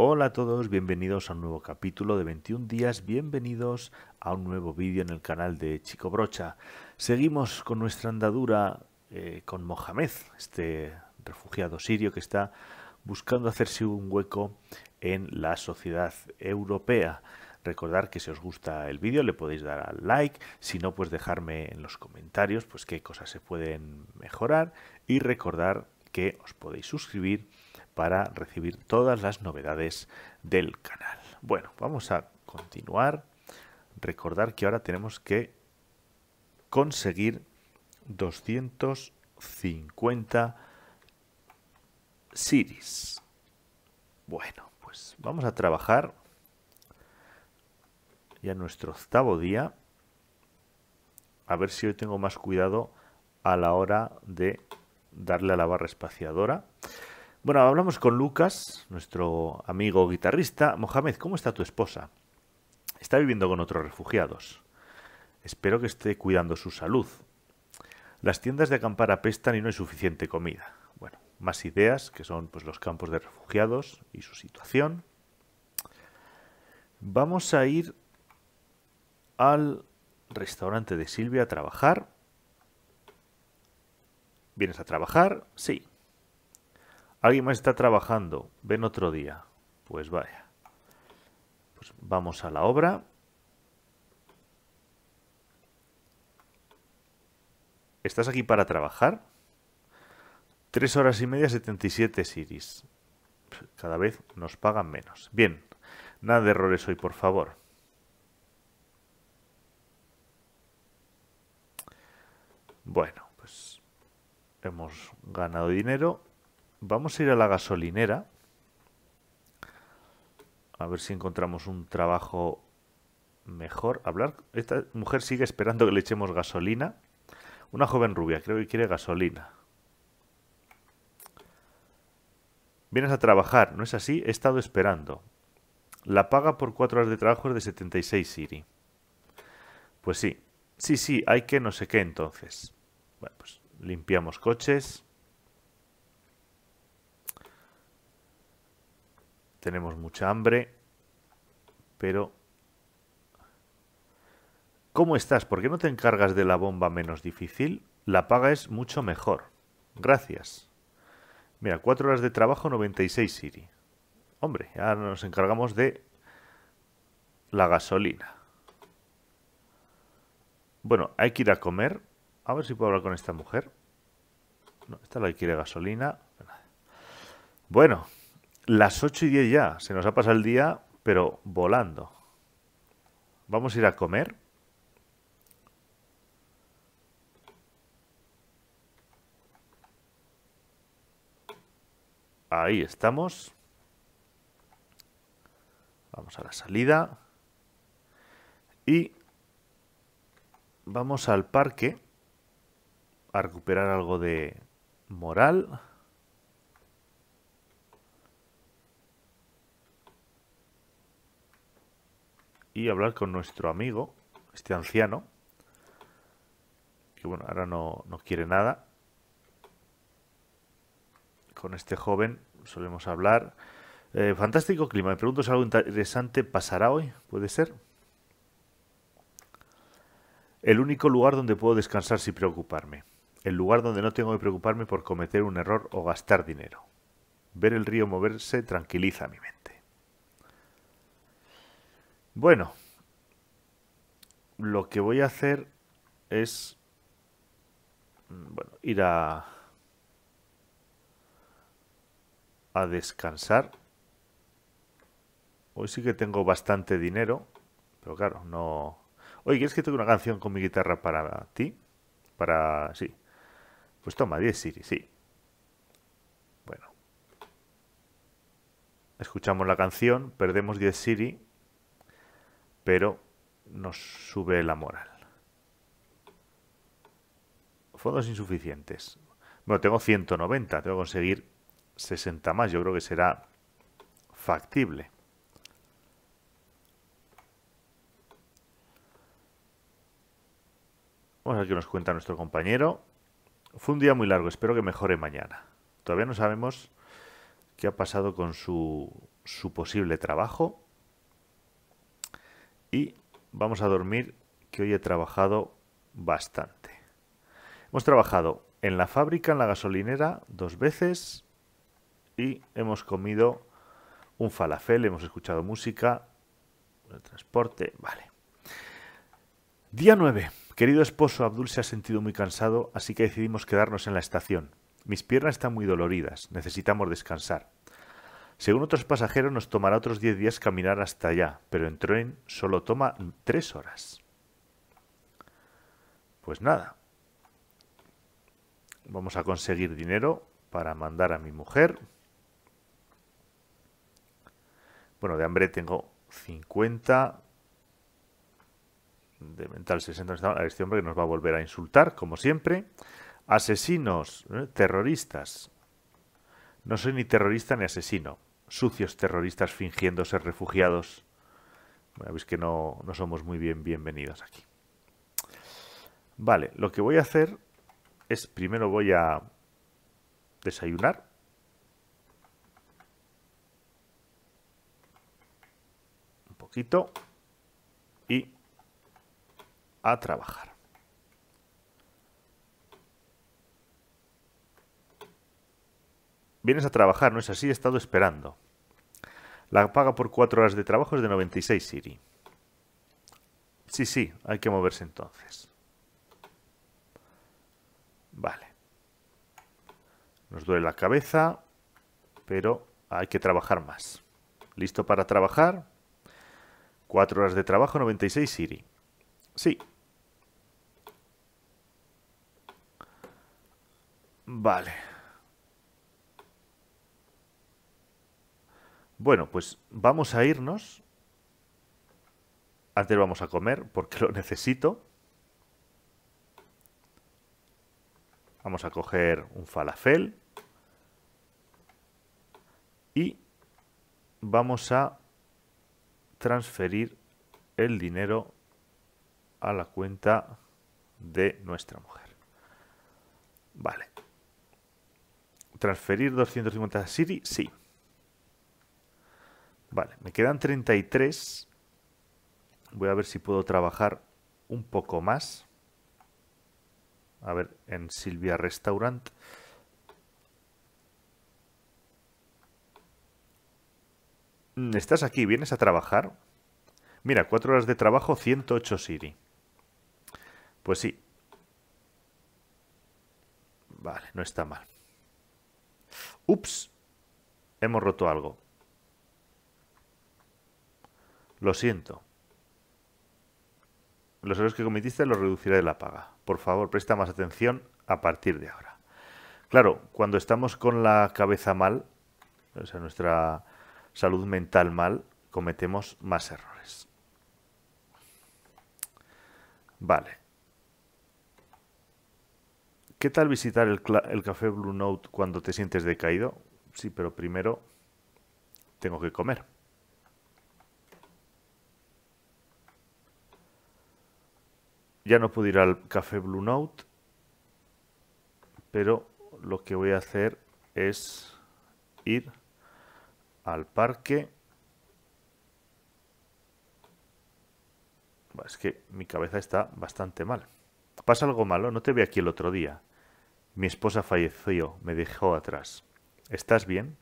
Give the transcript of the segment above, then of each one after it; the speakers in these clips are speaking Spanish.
Hola a todos, bienvenidos a un nuevo capítulo de 21 días, bienvenidos a un nuevo vídeo en el canal de Chico Brocha. Seguimos con nuestra andadura eh, con Mohamed, este refugiado sirio que está buscando hacerse un hueco en la sociedad europea. Recordar que si os gusta el vídeo le podéis dar al like, si no pues dejarme en los comentarios pues qué cosas se pueden mejorar y recordar que os podéis suscribir para recibir todas las novedades del canal. Bueno, vamos a continuar. Recordar que ahora tenemos que conseguir 250 series. Bueno, pues vamos a trabajar ya nuestro octavo día. A ver si hoy tengo más cuidado a la hora de darle a la barra espaciadora. Bueno, hablamos con Lucas, nuestro amigo guitarrista. Mohamed, ¿cómo está tu esposa? Está viviendo con otros refugiados. Espero que esté cuidando su salud. Las tiendas de acampar apestan y no hay suficiente comida. Bueno, más ideas, que son pues, los campos de refugiados y su situación. Vamos a ir al restaurante de Silvia a trabajar. ¿Vienes a trabajar? Sí. Alguien más está trabajando. Ven otro día. Pues vaya. Pues vamos a la obra. ¿Estás aquí para trabajar? Tres horas y media, 77 siris. Cada vez nos pagan menos. Bien. Nada de errores hoy, por favor. Bueno, pues hemos ganado dinero Vamos a ir a la gasolinera. A ver si encontramos un trabajo mejor. Hablar. Esta mujer sigue esperando que le echemos gasolina. Una joven rubia, creo que quiere gasolina. Vienes a trabajar, ¿no es así? He estado esperando. La paga por cuatro horas de trabajo es de 76 Siri. Pues sí. Sí, sí, hay que no sé qué entonces. Bueno, pues limpiamos coches. tenemos mucha hambre, pero... ¿Cómo estás? ¿Por qué no te encargas de la bomba menos difícil? La paga es mucho mejor. Gracias. Mira, cuatro horas de trabajo, 96 Siri. Hombre, ahora nos encargamos de la gasolina. Bueno, hay que ir a comer. A ver si puedo hablar con esta mujer. No, esta la quiere gasolina. Bueno, las 8 y 10 ya, se nos ha pasado el día, pero volando. Vamos a ir a comer. Ahí estamos. Vamos a la salida. Y vamos al parque a recuperar algo de moral. y hablar con nuestro amigo, este anciano, que bueno, ahora no, quiere nada. Con este joven solemos hablar. Eh, fantástico clima. Me pregunto si algo interesante pasará hoy. ¿Puede ser? El único lugar donde puedo descansar sin preocuparme. El lugar donde no tengo que preocuparme por cometer un error o gastar dinero. Ver el río moverse tranquiliza mi mente. Bueno, lo que voy a hacer es mm, bueno, ir a, a descansar. Hoy sí que tengo bastante dinero, pero claro, no... Oye, ¿quieres que toque una canción con mi guitarra para ti? Para... sí. Pues toma, 10 Siri, sí. Bueno. Escuchamos la canción, perdemos 10 Siri pero nos sube la moral. Fondos insuficientes. Bueno, tengo 190, tengo que conseguir 60 más, yo creo que será factible. Vamos a ver qué nos cuenta nuestro compañero. Fue un día muy largo, espero que mejore mañana. Todavía no sabemos qué ha pasado con su, posible trabajo y vamos a dormir que hoy he trabajado bastante. Hemos trabajado en la fábrica, en la gasolinera, dos veces y hemos comido un falafel, hemos escuchado música, el transporte, vale. Día 9. Querido esposo, Abdul se ha sentido muy cansado, así que decidimos quedarnos en la estación. Mis piernas están muy doloridas, necesitamos descansar. Según otros pasajeros, nos tomará otros 10 días caminar hasta allá, pero en tren solo toma 3 horas. Pues nada, vamos a conseguir dinero para mandar a mi mujer. Bueno, de hambre tengo 50. De mental 60. La este hombre que nos va a volver a insultar, como siempre. Asesinos, eh, terroristas. No soy ni terrorista ni asesino sucios terroristas fingiendo ser refugiados. Bueno, veis que no, no somos muy bien bienvenidos aquí. Vale, lo que voy a hacer es primero voy a desayunar. Un poquito. Y a trabajar. Vienes a trabajar, ¿no es así? He estado esperando. La paga por cuatro horas de trabajo es de 96 Siri. Sí, sí, hay que moverse entonces. Vale. Nos duele la cabeza, pero hay que trabajar más. ¿Listo para trabajar? Cuatro horas de trabajo, 96 Siri. Sí. Vale. Bueno, pues vamos a irnos. Antes vamos a comer porque lo necesito. Vamos a coger un falafel. Y vamos a transferir el dinero a la cuenta de nuestra mujer. Vale. ¿Transferir 250 Siri? Sí. Vale, me quedan 33. Voy a ver si puedo trabajar un poco más. A ver, en Silvia Restaurant. Mm, Estás aquí, vienes a trabajar. Mira, 4 horas de trabajo, 108 Siri. Pues sí. Vale, no está mal. Ups, hemos roto algo. Lo siento. Los errores que cometiste los reduciré de la paga. Por favor, presta más atención a partir de ahora. Claro, cuando estamos con la cabeza mal, o sea, nuestra salud mental mal, cometemos más errores. Vale. ¿Qué tal visitar el, el café Blue Note cuando te sientes decaído? Sí, pero primero tengo que comer. Ya no pude ir al café Blue Note, pero lo que voy a hacer es ir al parque. Es que mi cabeza está bastante mal. Pasa algo malo, no te vi aquí el otro día. Mi esposa falleció, me dejó atrás. ¿Estás bien?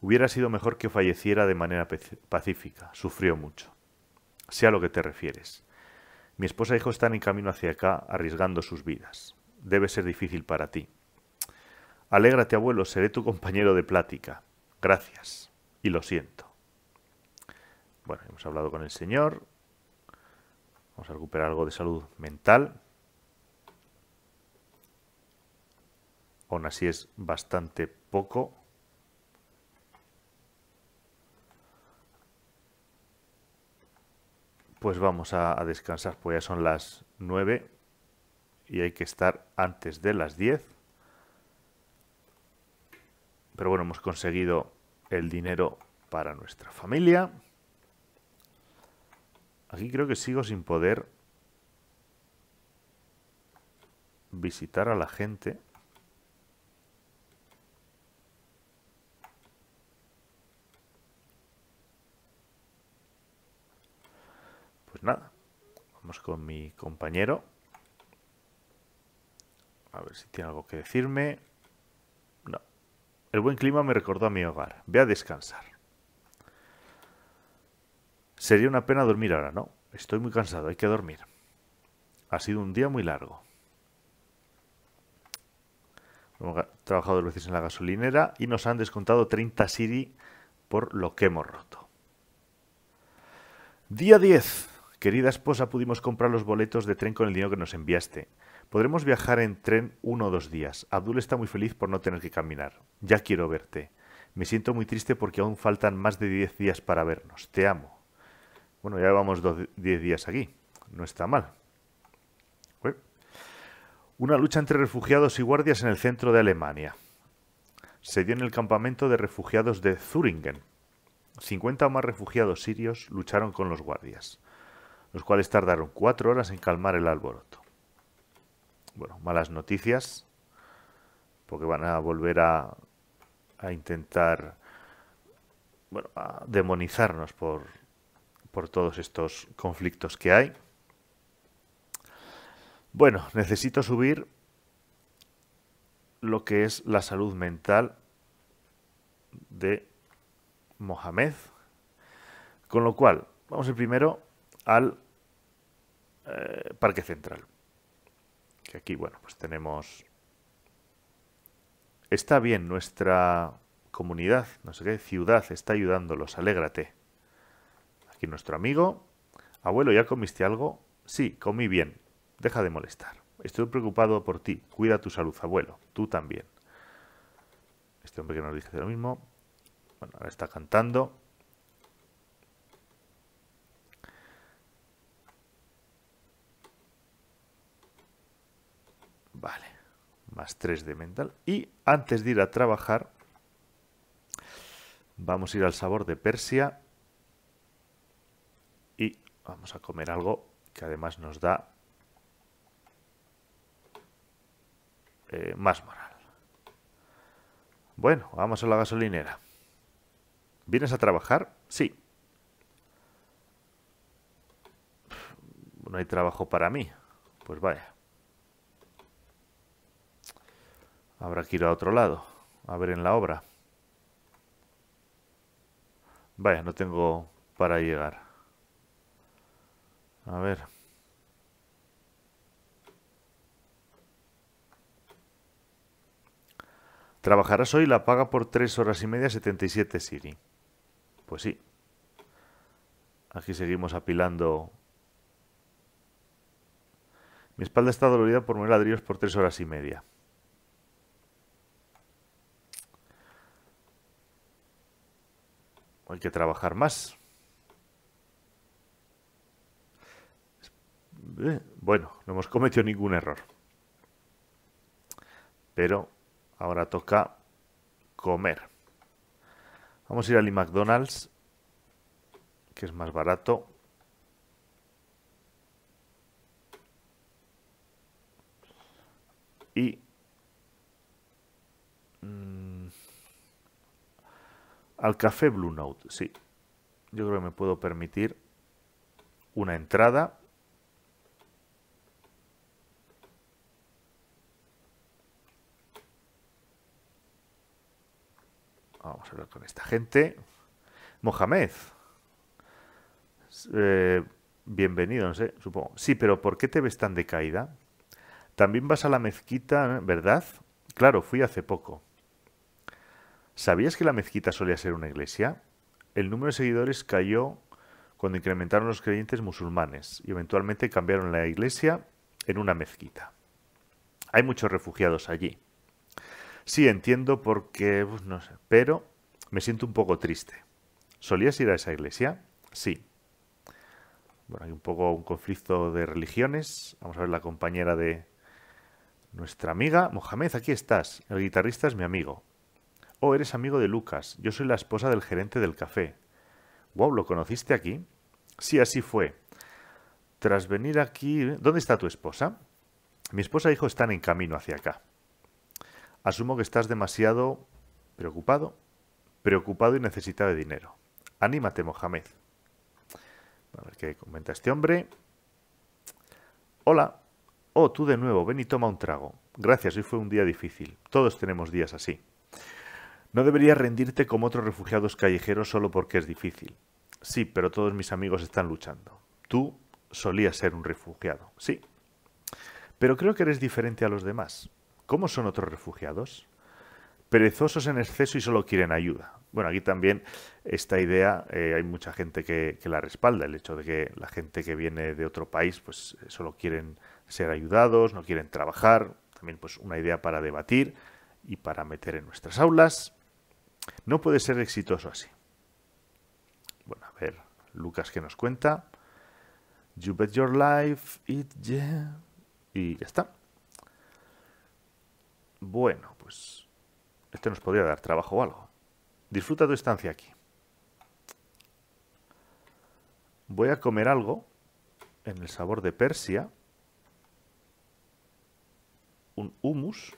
Hubiera sido mejor que falleciera de manera pacífica. Sufrió mucho. Sea lo que te refieres. Mi esposa y e hijo están en camino hacia acá, arriesgando sus vidas. Debe ser difícil para ti. Alégrate, abuelo, seré tu compañero de plática. Gracias. Y lo siento. Bueno, hemos hablado con el Señor. Vamos a recuperar algo de salud mental. Aún así es bastante poco. pues vamos a, descansar, pues ya son las 9 y hay que estar antes de las 10. Pero bueno, hemos conseguido el dinero para nuestra familia. Aquí creo que sigo sin poder visitar a la gente. nada, vamos con mi compañero. A ver si tiene algo que decirme. No. El buen clima me recordó a mi hogar. Ve a descansar. Sería una pena dormir ahora, ¿no? Estoy muy cansado, hay que dormir. Ha sido un día muy largo. Hemos trabajado dos veces en la gasolinera y nos han descontado 30 Siri por lo que hemos roto. Día 10. Querida esposa, pudimos comprar los boletos de tren con el dinero que nos enviaste. Podremos viajar en tren uno o dos días. Abdul está muy feliz por no tener que caminar. Ya quiero verte. Me siento muy triste porque aún faltan más de diez días para vernos. Te amo. Bueno, ya llevamos diez días aquí. No está mal. Una lucha entre refugiados y guardias en el centro de Alemania. Se dio en el campamento de refugiados de Thuringen. 50 o más refugiados sirios lucharon con los guardias los cuales tardaron cuatro horas en calmar el alboroto. Bueno, malas noticias, porque van a volver a, intentar bueno, a demonizarnos por, por todos estos conflictos que hay. Bueno, necesito subir lo que es la salud mental de Mohamed. Con lo cual, vamos el primero al eh, Parque Central. Que aquí, bueno, pues tenemos... Está bien, nuestra comunidad, no sé qué, ciudad está ayudándolos, alégrate. Aquí nuestro amigo. Abuelo, ¿ya comiste algo? Sí, comí bien. Deja de molestar. Estoy preocupado por ti. Cuida tu salud, abuelo. Tú también. Este hombre que nos dice lo mismo. Bueno, ahora está cantando. más 3 de mental. Y antes de ir a trabajar, vamos a ir al sabor de Persia y vamos a comer algo que además nos da eh, más moral. Bueno, vamos a la gasolinera. ¿Vienes a trabajar? Sí. No hay trabajo para mí. Pues vaya. Habrá que ir a otro lado, a ver en la obra. Vaya, no tengo para llegar. A ver. Trabajarás hoy la paga por tres horas y media 77 Siri. Pues sí. Aquí seguimos apilando. Mi espalda está dolorida por mover ladrillos por tres horas y media. hay que trabajar más. Eh, bueno, no hemos cometido ningún error. Pero ahora toca comer. Vamos a ir al McDonald's, que es más barato. Y... Mm, al café Blue Note, sí. Yo creo que me puedo permitir una entrada. Vamos a hablar con esta gente. Mohamed. Eh, bienvenido, no sé, supongo. Sí, pero ¿por qué te ves tan decaída? También vas a la mezquita, ¿verdad? Claro, fui hace poco. ¿Sabías que la mezquita solía ser una iglesia? El número de seguidores cayó cuando incrementaron los creyentes musulmanes y eventualmente cambiaron la iglesia en una mezquita. Hay muchos refugiados allí. Sí, entiendo por qué. pero me siento un poco triste. ¿Solías ir a esa iglesia? Sí. Bueno, hay un poco un conflicto de religiones. Vamos a ver la compañera de nuestra amiga. Mohamed, aquí estás. El guitarrista es mi amigo. Oh, eres amigo de Lucas. Yo soy la esposa del gerente del café. Wow, ¿lo conociste aquí? Sí, así fue. Tras venir aquí... ¿Dónde está tu esposa? Mi esposa e hijo están en camino hacia acá. Asumo que estás demasiado preocupado, preocupado y necesita de dinero. Anímate, Mohamed. A ver qué comenta este hombre. Hola. Oh, tú de nuevo, ven y toma un trago. Gracias, hoy fue un día difícil. Todos tenemos días así. No deberías rendirte como otros refugiados callejeros solo porque es difícil. Sí, pero todos mis amigos están luchando. Tú solías ser un refugiado, sí. Pero creo que eres diferente a los demás. ¿Cómo son otros refugiados? Perezosos en exceso y solo quieren ayuda. Bueno, aquí también esta idea, eh, hay mucha gente que, que, la respalda, el hecho de que la gente que viene de otro país, pues eh, solo quieren ser ayudados, no quieren trabajar, también pues una idea para debatir y para meter en nuestras aulas. No puede ser exitoso así. Bueno, a ver, Lucas que nos cuenta. You bet your life, eat, yeah. Y ya está. Bueno, pues este nos podría dar trabajo o algo. Disfruta tu estancia aquí. Voy a comer algo en el sabor de Persia. Un humus.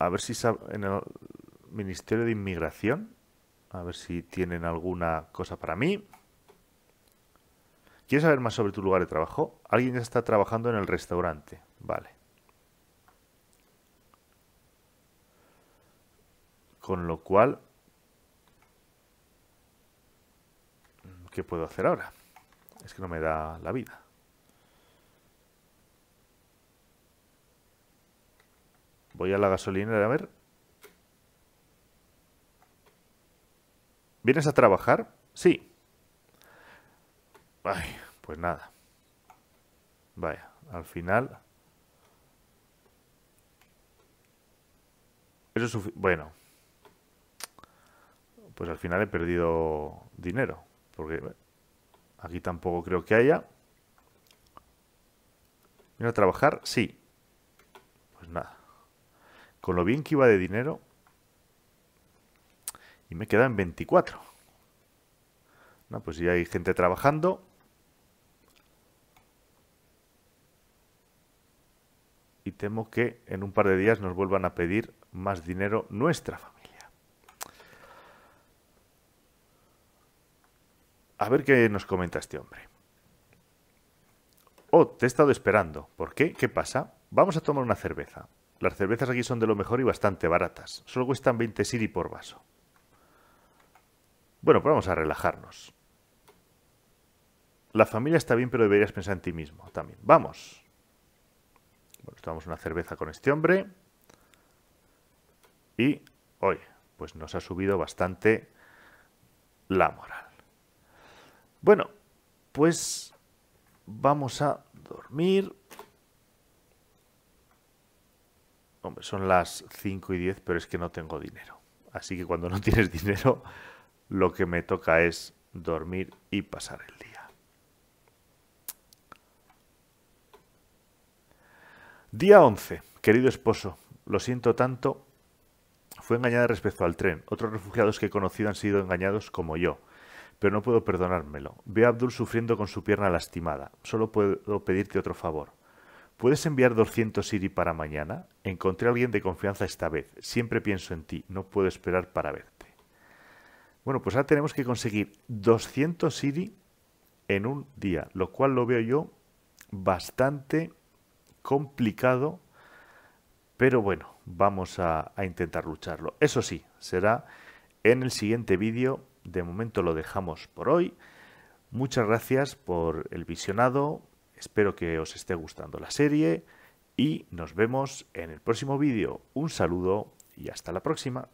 a ver si en el Ministerio de Inmigración, a ver si tienen alguna cosa para mí. ¿Quieres saber más sobre tu lugar de trabajo? Alguien ya está trabajando en el restaurante. Vale. Con lo cual, ¿qué puedo hacer ahora? Es que no me da la vida. Voy a la gasolinera a ver. ¿Vienes a trabajar? Sí. pues nada. Vaya, al final... Eso Bueno. Pues al final he perdido dinero. Porque aquí tampoco creo que haya. ¿Vienes a trabajar? Sí. Pues nada con lo bien que iba de dinero, y me quedan 24. No, pues ya hay gente trabajando. Y temo que en un par de días nos vuelvan a pedir más dinero nuestra familia. A ver qué nos comenta este hombre. Oh, te he estado esperando. ¿Por qué? ¿Qué pasa? Vamos a tomar una cerveza. Las cervezas aquí son de lo mejor y bastante baratas. Solo cuestan 20 siri por vaso. Bueno, pues vamos a relajarnos. La familia está bien, pero deberías pensar en ti mismo también. ¡Vamos! Bueno, tomamos una cerveza con este hombre. Y, hoy, pues nos ha subido bastante la moral. Bueno, pues vamos a dormir. Hombre, son las 5 y 10, pero es que no tengo dinero. Así que cuando no tienes dinero, lo que me toca es dormir y pasar el día. Día 11. Querido esposo, lo siento tanto. Fue engañada respecto al tren. Otros refugiados que he conocido han sido engañados como yo. Pero no puedo perdonármelo. Veo a Abdul sufriendo con su pierna lastimada. Solo puedo pedirte otro favor. ¿Puedes enviar 200 Siri para mañana? Encontré a alguien de confianza esta vez. Siempre pienso en ti. No puedo esperar para verte. Bueno, pues ahora tenemos que conseguir 200 Siri en un día, lo cual lo veo yo bastante complicado, pero bueno, vamos a, intentar lucharlo. Eso sí, será en el siguiente vídeo. De momento lo dejamos por hoy. Muchas gracias por el visionado, Espero que os esté gustando la serie y nos vemos en el próximo vídeo. Un saludo y hasta la próxima.